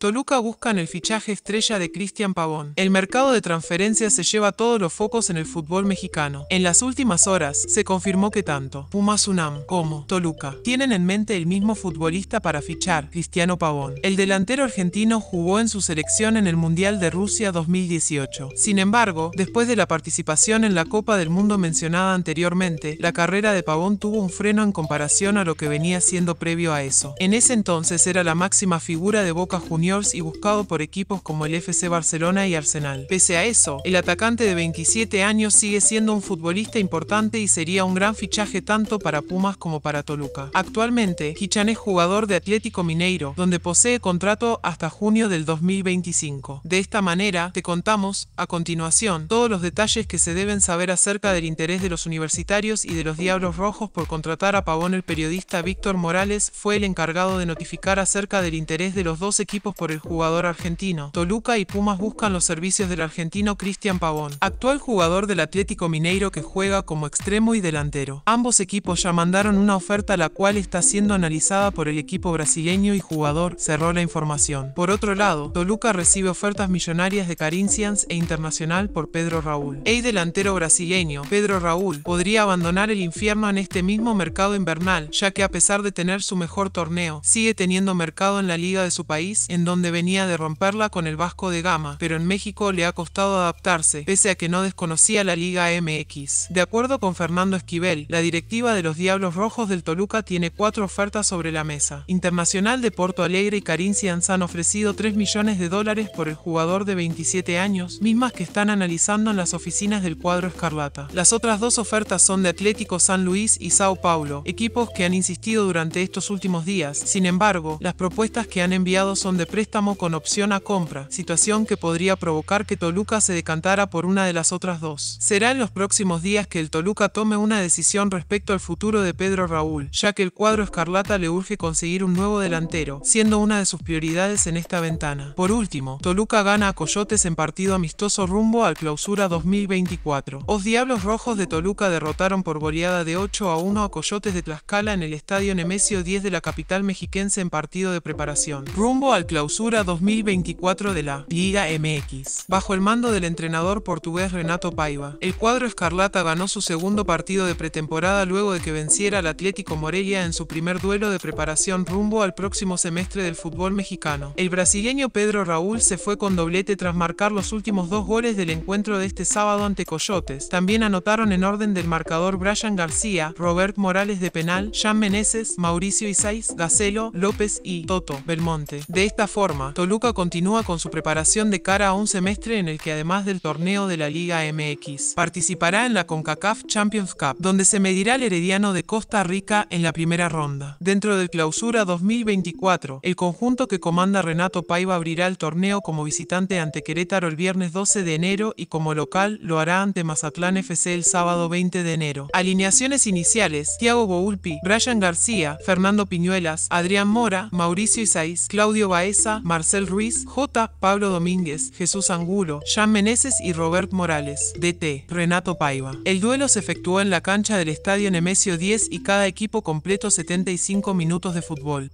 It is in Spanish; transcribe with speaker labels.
Speaker 1: Toluca en el fichaje estrella de Cristian Pavón. El mercado de transferencias se lleva todos los focos en el fútbol mexicano. En las últimas horas, se confirmó que tanto Pumas Unam como Toluca tienen en mente el mismo futbolista para fichar, Cristiano Pavón. El delantero argentino jugó en su selección en el Mundial de Rusia 2018. Sin embargo, después de la participación en la Copa del Mundo mencionada anteriormente, la carrera de Pavón tuvo un freno en comparación a lo que venía siendo previo a eso. En ese entonces era la máxima figura de Boca Juniors y buscado por equipos como el FC Barcelona y Arsenal. Pese a eso, el atacante de 27 años sigue siendo un futbolista importante y sería un gran fichaje tanto para Pumas como para Toluca. Actualmente, Hichan es jugador de Atlético Mineiro, donde posee contrato hasta junio del 2025. De esta manera, te contamos, a continuación, todos los detalles que se deben saber acerca del interés de los universitarios y de los Diablos Rojos por contratar a Pavón. El periodista Víctor Morales fue el encargado de notificar acerca del interés de los dos equipos por el jugador argentino. Toluca y Pumas buscan los servicios del argentino Cristian Pavón, actual jugador del Atlético Mineiro que juega como extremo y delantero. Ambos equipos ya mandaron una oferta la cual está siendo analizada por el equipo brasileño y jugador, cerró la información. Por otro lado, Toluca recibe ofertas millonarias de Carincians e Internacional por Pedro Raúl. El delantero brasileño, Pedro Raúl, podría abandonar el infierno en este mismo mercado invernal, ya que a pesar de tener su mejor torneo, sigue teniendo mercado en la liga de su país, en donde venía de romperla con el Vasco de Gama, pero en México le ha costado adaptarse, pese a que no desconocía la Liga MX. De acuerdo con Fernando Esquivel, la directiva de los Diablos Rojos del Toluca tiene cuatro ofertas sobre la mesa. Internacional de Porto Alegre y Carincians han ofrecido 3 millones de dólares por el jugador de 27 años, mismas que están analizando en las oficinas del cuadro escarlata. Las otras dos ofertas son de Atlético San Luis y Sao Paulo, equipos que han insistido durante estos últimos días. Sin embargo, las propuestas que han enviado son de préstamo con opción a compra, situación que podría provocar que Toluca se decantara por una de las otras dos. Será en los próximos días que el Toluca tome una decisión respecto al futuro de Pedro Raúl, ya que el cuadro escarlata le urge conseguir un nuevo delantero, siendo una de sus prioridades en esta ventana. Por último, Toluca gana a Coyotes en partido amistoso rumbo al clausura 2024. Los Diablos Rojos de Toluca derrotaron por goleada de 8 a 1 a Coyotes de Tlaxcala en el estadio Nemesio 10 de la capital mexiquense en partido de preparación. Rumbo al clausura 2024 de la Liga MX, bajo el mando del entrenador portugués Renato Paiva. El cuadro escarlata ganó su segundo partido de pretemporada luego de que venciera al Atlético Morelia en su primer duelo de preparación rumbo al próximo semestre del fútbol mexicano. El brasileño Pedro Raúl se fue con doblete tras marcar los últimos dos goles del encuentro de este sábado ante Coyotes. También anotaron en orden del marcador Brian García, Robert Morales de penal, Jean Meneses, Mauricio Isais, Gacelo, López y Toto Belmonte. De esta forma, Toluca continúa con su preparación de cara a un semestre en el que además del torneo de la Liga MX, participará en la CONCACAF Champions Cup, donde se medirá el Herediano de Costa Rica en la primera ronda. Dentro del clausura 2024, el conjunto que comanda Renato Paiva abrirá el torneo como visitante ante Querétaro el viernes 12 de enero y como local lo hará ante Mazatlán FC el sábado 20 de enero. Alineaciones iniciales, Thiago Boulpi, Brian García, Fernando Piñuelas, Adrián Mora, Mauricio Isaís, Claudio Baeza, Marcel Ruiz, J. Pablo Domínguez, Jesús Angulo, Jean Meneses y Robert Morales. DT, Renato Paiva. El duelo se efectuó en la cancha del Estadio Nemesio 10 y cada equipo completo 75 minutos de fútbol.